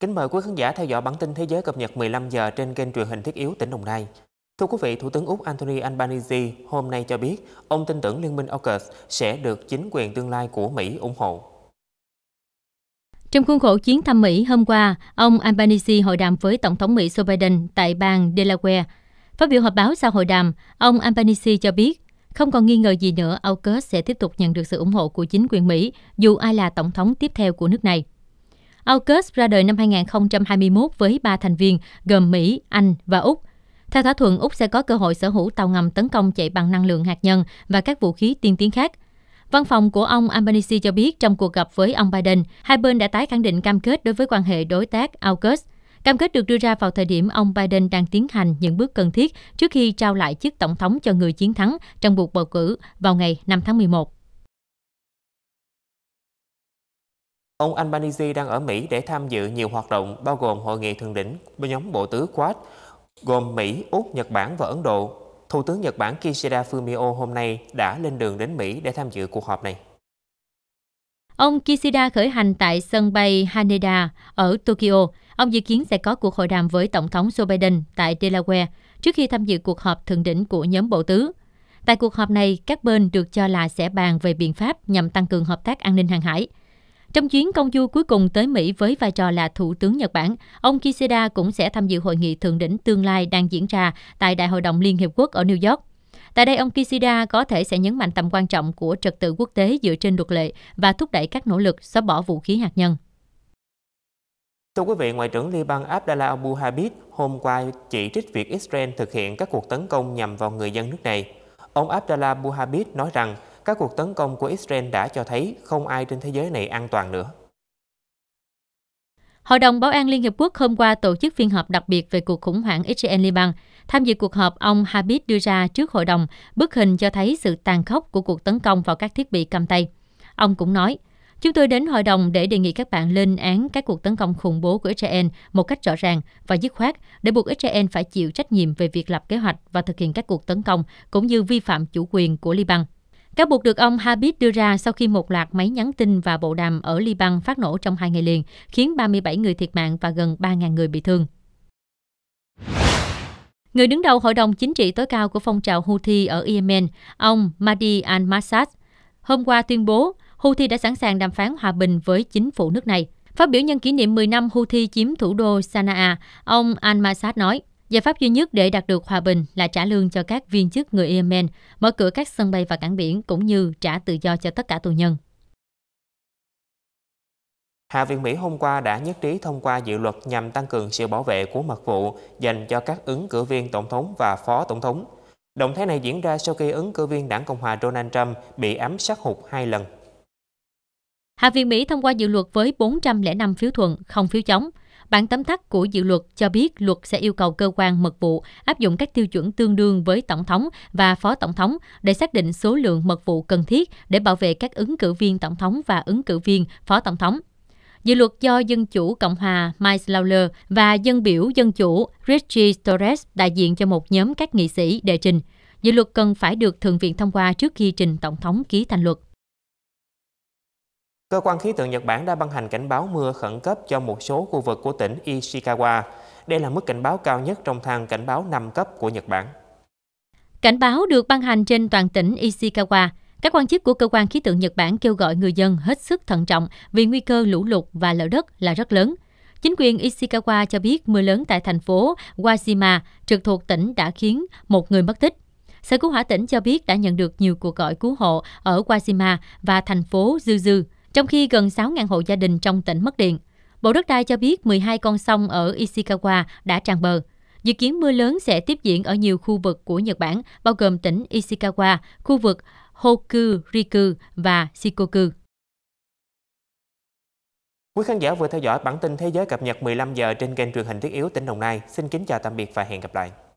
Kính mời quý khán giả theo dõi bản tin thế giới cập nhật 15 giờ trên kênh truyền hình thiết yếu tỉnh Đồng Nai. Thưa quý vị, Thủ tướng Úc Anthony Albanese hôm nay cho biết ông tin tưởng Liên minh AUKUS sẽ được chính quyền tương lai của Mỹ ủng hộ. Trong khuôn khổ chuyến thăm Mỹ hôm qua, ông Albanese hội đàm với Tổng thống Mỹ Joe Biden tại bang Delaware. Phát biểu họp báo sau hội đàm, ông Albanese cho biết không còn nghi ngờ gì nữa AUKUS sẽ tiếp tục nhận được sự ủng hộ của chính quyền Mỹ dù ai là tổng thống tiếp theo của nước này. AUKUS ra đời năm 2021 với 3 thành viên gồm Mỹ, Anh và Úc. Theo thỏa thuận, Úc sẽ có cơ hội sở hữu tàu ngầm tấn công chạy bằng năng lượng hạt nhân và các vũ khí tiên tiến khác. Văn phòng của ông Albanese cho biết trong cuộc gặp với ông Biden, hai bên đã tái khẳng định cam kết đối với quan hệ đối tác AUKUS. Cam kết được đưa ra vào thời điểm ông Biden đang tiến hành những bước cần thiết trước khi trao lại chức tổng thống cho người chiến thắng trong cuộc bầu cử vào ngày 5 tháng 11. Ông Albanese đang ở Mỹ để tham dự nhiều hoạt động bao gồm hội nghị thượng đỉnh nhóm bộ tứ Quad gồm Mỹ, Úc, Nhật Bản và Ấn Độ. Thủ tướng Nhật Bản Kishida Fumio hôm nay đã lên đường đến Mỹ để tham dự cuộc họp này. Ông Kishida khởi hành tại sân bay Haneda ở Tokyo. Ông dự kiến sẽ có cuộc hội đàm với Tổng thống Joe Biden tại Delaware trước khi tham dự cuộc họp thượng đỉnh của nhóm bộ tứ. Tại cuộc họp này, các bên được cho là sẽ bàn về biện pháp nhằm tăng cường hợp tác an ninh hàng hải. Trong chuyến công du cuối cùng tới Mỹ với vai trò là Thủ tướng Nhật Bản, ông Kishida cũng sẽ tham dự hội nghị thượng đỉnh tương lai đang diễn ra tại Đại hội đồng Liên Hiệp Quốc ở New York. Tại đây, ông Kishida có thể sẽ nhấn mạnh tầm quan trọng của trật tự quốc tế dựa trên luật lệ và thúc đẩy các nỗ lực xóa bỏ vũ khí hạt nhân. Thưa quý vị, Ngoại trưởng Liban Abdallah Abu Habib hôm qua chỉ trích việc Israel thực hiện các cuộc tấn công nhằm vào người dân nước này. Ông Abdallah Abu Habib nói rằng các cuộc tấn công của Israel đã cho thấy không ai trên thế giới này an toàn nữa. Hội đồng Bảo an Liên Hiệp Quốc hôm qua tổ chức phiên họp đặc biệt về cuộc khủng hoảng Israel-Liban. Tham dự cuộc họp, ông Habib đưa ra trước hội đồng bức hình cho thấy sự tàn khốc của cuộc tấn công vào các thiết bị cầm tay. Ông cũng nói, Chúng tôi đến hội đồng để đề nghị các bạn lên án các cuộc tấn công khủng bố của Israel một cách rõ ràng và dứt khoát để buộc Israel phải chịu trách nhiệm về việc lập kế hoạch và thực hiện các cuộc tấn công cũng như vi phạm chủ quyền của Liban. Cáo buộc được ông Habib đưa ra sau khi một loạt máy nhắn tin và bộ đàm ở Liban phát nổ trong hai ngày liền, khiến 37 người thiệt mạng và gần 3.000 người bị thương. Người đứng đầu Hội đồng Chính trị tối cao của phong trào Houthi ở Yemen, ông Mahdi al-Massad, hôm qua tuyên bố Houthi đã sẵn sàng đàm phán hòa bình với chính phủ nước này. Phát biểu nhân kỷ niệm 10 năm Houthi chiếm thủ đô Sana'a, ông al-Massad nói, Giải pháp duy nhất để đạt được hòa bình là trả lương cho các viên chức người Yemen, mở cửa các sân bay và cảng biển cũng như trả tự do cho tất cả tù nhân. Hạ viện Mỹ hôm qua đã nhất trí thông qua dự luật nhằm tăng cường sự bảo vệ của mật vụ dành cho các ứng cử viên tổng thống và phó tổng thống. Động thái này diễn ra sau khi ứng cử viên đảng Cộng hòa Donald Trump bị ám sát hụt hai lần. Hạ viện Mỹ thông qua dự luật với 405 phiếu thuận, không phiếu chống. Bản tóm tắt của dự luật cho biết luật sẽ yêu cầu cơ quan mật vụ áp dụng các tiêu chuẩn tương đương với Tổng thống và Phó Tổng thống để xác định số lượng mật vụ cần thiết để bảo vệ các ứng cử viên Tổng thống và ứng cử viên Phó Tổng thống. Dự luật do Dân chủ Cộng hòa Mike Lawler và dân biểu Dân chủ Richie Torres đại diện cho một nhóm các nghị sĩ đệ trình. Dự luật cần phải được Thượng viện thông qua trước khi trình Tổng thống ký thành luật. Cơ quan khí tượng Nhật Bản đã ban hành cảnh báo mưa khẩn cấp cho một số khu vực của tỉnh Ishikawa. Đây là mức cảnh báo cao nhất trong thang cảnh báo 5 cấp của Nhật Bản. Cảnh báo được ban hành trên toàn tỉnh Ishikawa. Các quan chức của cơ quan khí tượng Nhật Bản kêu gọi người dân hết sức thận trọng vì nguy cơ lũ lụt và lở đất là rất lớn. Chính quyền Ishikawa cho biết mưa lớn tại thành phố Wajima trực thuộc tỉnh đã khiến một người mất tích. Sở cứu hỏa tỉnh cho biết đã nhận được nhiều cuộc gọi cứu hộ ở Wajima và thành phố Juju. Trong khi gần 6.000 hộ gia đình trong tỉnh mất điện, Bộ Đất đai cho biết 12 con sông ở Ishikawa đã tràn bờ. Dự kiến mưa lớn sẽ tiếp diễn ở nhiều khu vực của Nhật Bản, bao gồm tỉnh Ishikawa, khu vực Hokuriku và Shikoku. Quý khán giả vừa theo dõi bản tin thế giới cập nhật 15 giờ trên kênh truyền hình thiết yếu tỉnh Đồng Nai. Xin kính chào tạm biệt và hẹn gặp lại.